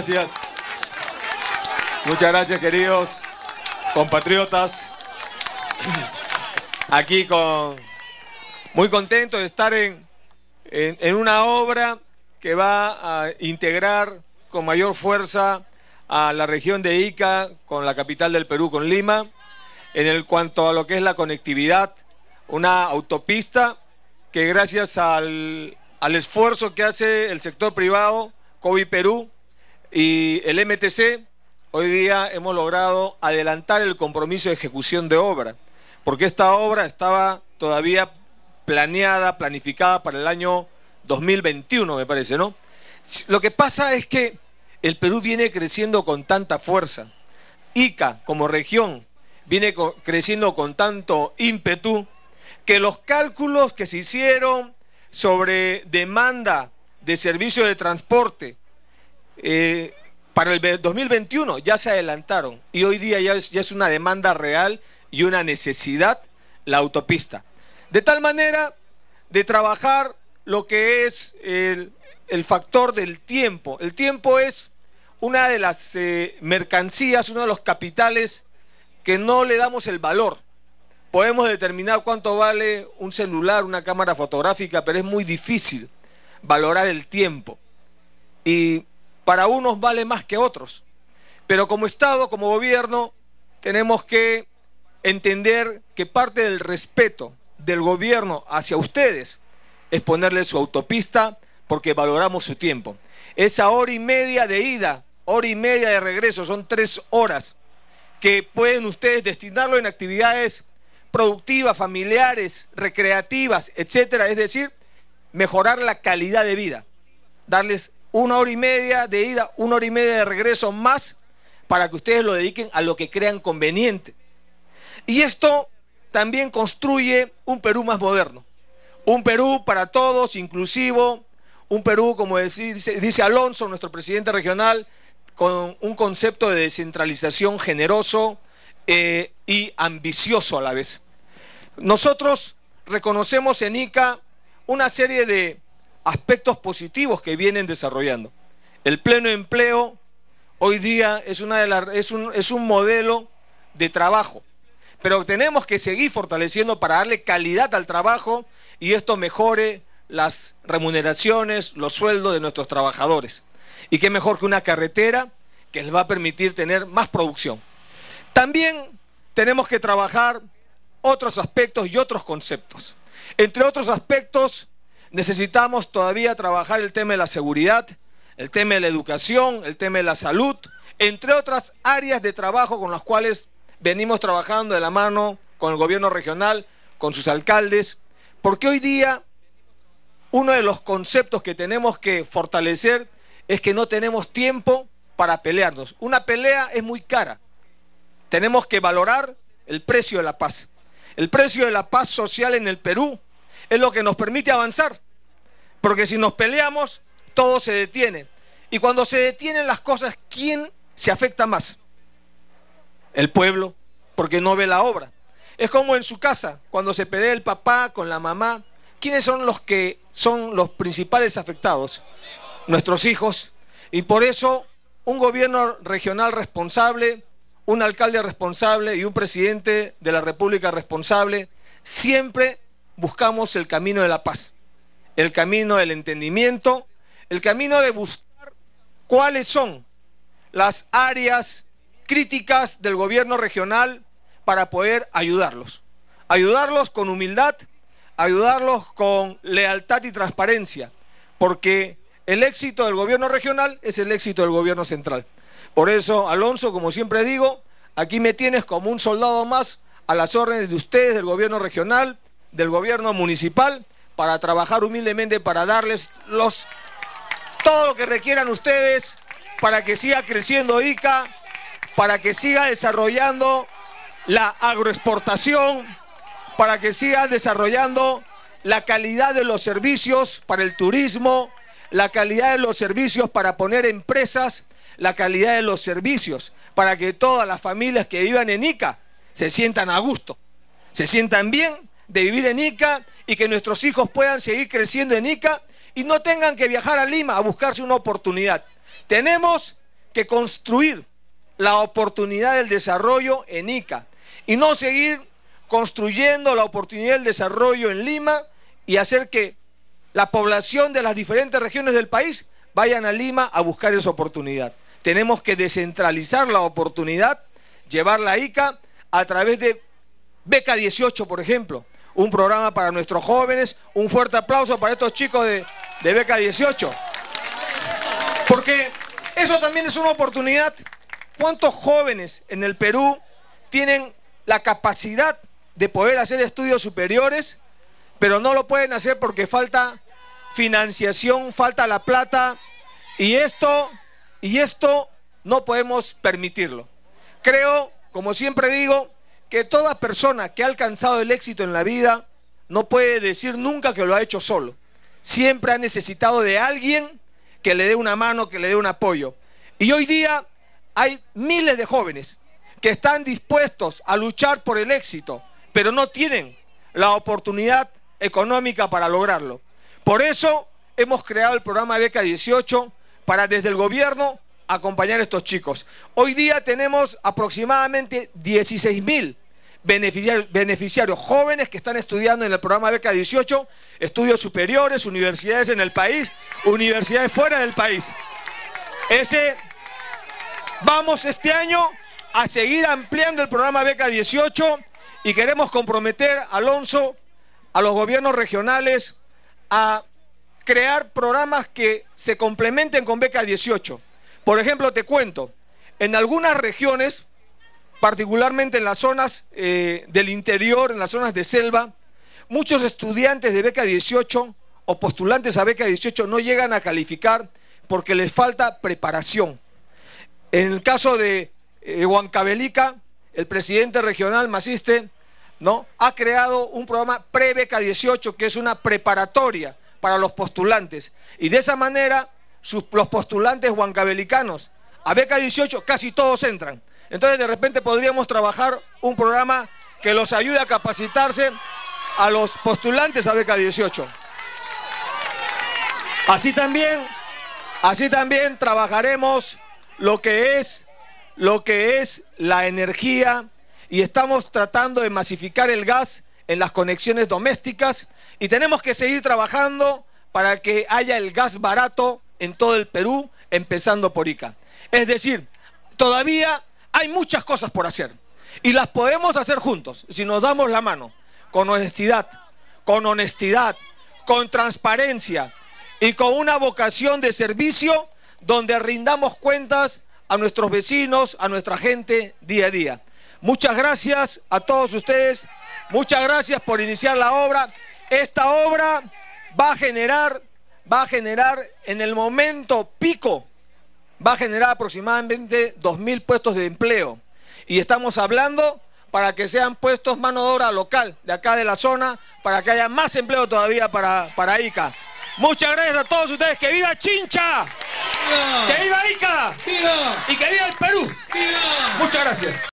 Gracias. Muchas gracias, queridos compatriotas. Aquí con muy contento de estar en, en, una obra que va a integrar con mayor fuerza a la región de Ica con la capital del Perú, con Lima, en el cuanto a lo que es la conectividad, una autopista que gracias al, al esfuerzo que hace el sector privado, COVID Perú, y el MTC, hoy día hemos logrado adelantar el compromiso de ejecución de obra, porque esta obra estaba todavía planeada, planificada para el año 2021, me parece, ¿no? Lo que pasa es que el Perú viene creciendo con tanta fuerza. Ica, como región, viene creciendo con tanto ímpetu que los cálculos que se hicieron sobre demanda de servicios de transporte eh, para el 2021 ya se adelantaron y hoy día ya es, una demanda real y una necesidad la autopista. De tal manera de trabajar lo que es el, factor del tiempo. El tiempo es una de las eh, mercancías, uno de los capitales que no le damos el valor. Podemos determinar cuánto vale un celular, una cámara fotográfica, pero es muy difícil valorar el tiempo. Y para unos vale más que otros. Pero como Estado, como gobierno, tenemos que entender que parte del respeto del gobierno hacia ustedes es ponerle su autopista porque valoramos su tiempo. Esa hora y media de ida, hora y media de regreso, son tres horas que pueden ustedes destinarlo en actividades productivas, familiares, recreativas, etcétera. Es decir, mejorar la calidad de vida, darles una hora y media de ida, una hora y media de regreso más para que ustedes lo dediquen a lo que crean conveniente. Y esto también construye un Perú más moderno, un Perú para todos, inclusivo, un Perú, como dice, Alonso, nuestro presidente regional, con un concepto de descentralización generoso eh, y ambicioso a la vez. Nosotros reconocemos en ICA una serie de aspectos positivos que vienen desarrollando. El pleno empleo hoy día es, una es, un, un modelo de trabajo, pero tenemos que seguir fortaleciendo para darle calidad al trabajo y esto mejore las remuneraciones, los sueldos de nuestros trabajadores. Y qué mejor que una carretera que les va a permitir tener más producción. También tenemos que trabajar otros aspectos y otros conceptos. Entre otros aspectos, necesitamos todavía trabajar el tema de la seguridad, el tema de la educación, el tema de la salud, entre otras áreas de trabajo con las cuales venimos trabajando de la mano con el gobierno regional, con sus alcaldes, porque hoy día uno de los conceptos que tenemos que fortalecer es que no tenemos tiempo para pelearnos. Una pelea es muy cara. Tenemos que valorar el precio de la paz. El precio de la paz social en el Perú es lo que nos permite avanzar. Porque si nos peleamos, todo se detiene. Y cuando se detienen las cosas, ¿quién se afecta más? El pueblo, porque no ve la obra. Es como en su casa, cuando se pelea el papá con la mamá, ¿quiénes son los que son los principales afectados? Nuestros hijos. Y por eso un gobierno regional responsable, un alcalde responsable y un presidente de la República responsable siempre buscamos el camino de la paz, el camino del entendimiento, el camino de buscar cuáles son las áreas críticas del gobierno regional para poder ayudarlos. Ayudarlos con humildad, ayudarlos con lealtad y transparencia, porque el éxito del gobierno regional es el éxito del gobierno central. Por eso, Alonso, como siempre digo, aquí me tienes como un soldado más a las órdenes de ustedes, del gobierno regional, del gobierno municipal para trabajar humildemente, para darles los, todo lo que requieran ustedes para que siga creciendo ICA, para que siga desarrollando la agroexportación, para que siga desarrollando la calidad de los servicios para el turismo, la calidad de los servicios para poner empresas, la calidad de los servicios para que todas las familias que vivan en ICA se sientan a gusto, se sientan bien de vivir en Ica y que nuestros hijos puedan seguir creciendo en Ica y no tengan que viajar a Lima a buscarse una oportunidad. Tenemos que construir la oportunidad del desarrollo en Ica y no seguir construyendo la oportunidad del desarrollo en Lima y hacer que la población de las diferentes regiones del país vayan a Lima a buscar esa oportunidad. Tenemos que descentralizar la oportunidad, llevarla a ICA a través de Beca 18, por ejemplo, un programa para nuestros jóvenes. Un fuerte aplauso para estos chicos de, Beca 18. Porque eso también es una oportunidad. ¿Cuántos jóvenes en el Perú tienen la capacidad de poder hacer estudios superiores, pero no lo pueden hacer porque falta financiación, falta la plata, y esto, y esto no podemos permitirlo. Creo, como siempre digo, que toda persona que ha alcanzado el éxito en la vida no puede decir nunca que lo ha hecho solo. Siempre ha necesitado de alguien que le dé una mano, que le dé un apoyo. Y hoy día hay miles de jóvenes que están dispuestos a luchar por el éxito, pero no tienen la oportunidad económica para lograrlo. Por eso hemos creado el programa Beca 18 para desde el gobierno acompañar a estos chicos. Hoy día tenemos aproximadamente 16 mil beneficiarios, beneficiarios jóvenes que están estudiando en el programa Beca 18, estudios superiores, universidades en el país, universidades fuera del país. Ese, vamos este año a seguir ampliando el programa Beca 18 y queremos comprometer, Alonso, a los gobiernos regionales a crear programas que se complementen con Beca 18. Por ejemplo, te cuento, en algunas regiones, particularmente en las zonas eh, del interior, en las zonas de selva, muchos estudiantes de beca 18 o postulantes a beca 18 no llegan a calificar porque les falta preparación. En el caso de eh, huancavelica Huancabelica, el presidente regional Maciste ¿no? ha creado un programa pre-beca 18 que es una preparatoria para los postulantes. Y de esa manera los postulantes huancabelicanos a beca 18 casi todos entran. Entonces de repente podríamos trabajar un programa que los ayude a capacitarse a los postulantes a beca 18. Así también, así también trabajaremos lo que es lo que es la energía y estamos tratando de masificar el gas en las conexiones domésticas y tenemos que seguir trabajando para que haya el gas barato en todo el Perú, empezando por Ica. Es decir, todavía hay muchas cosas por hacer y las podemos hacer juntos si nos damos la mano, con honestidad, con honestidad, con transparencia y con una vocación de servicio donde rindamos cuentas a nuestros vecinos, a nuestra gente día a día. Muchas gracias a todos ustedes, muchas gracias por iniciar la obra. Esta obra va a generar va a generar en el momento pico, va a generar aproximadamente 2.000 puestos de empleo. Y estamos hablando para que sean puestos mano de obra local de acá de la zona, para que haya más empleo todavía para, para ICA. Muchas gracias a todos ustedes. ¡Que viva Chincha! ¡Que viva Ica! ¡Viva! ¡Y que viva el Perú! Muchas gracias.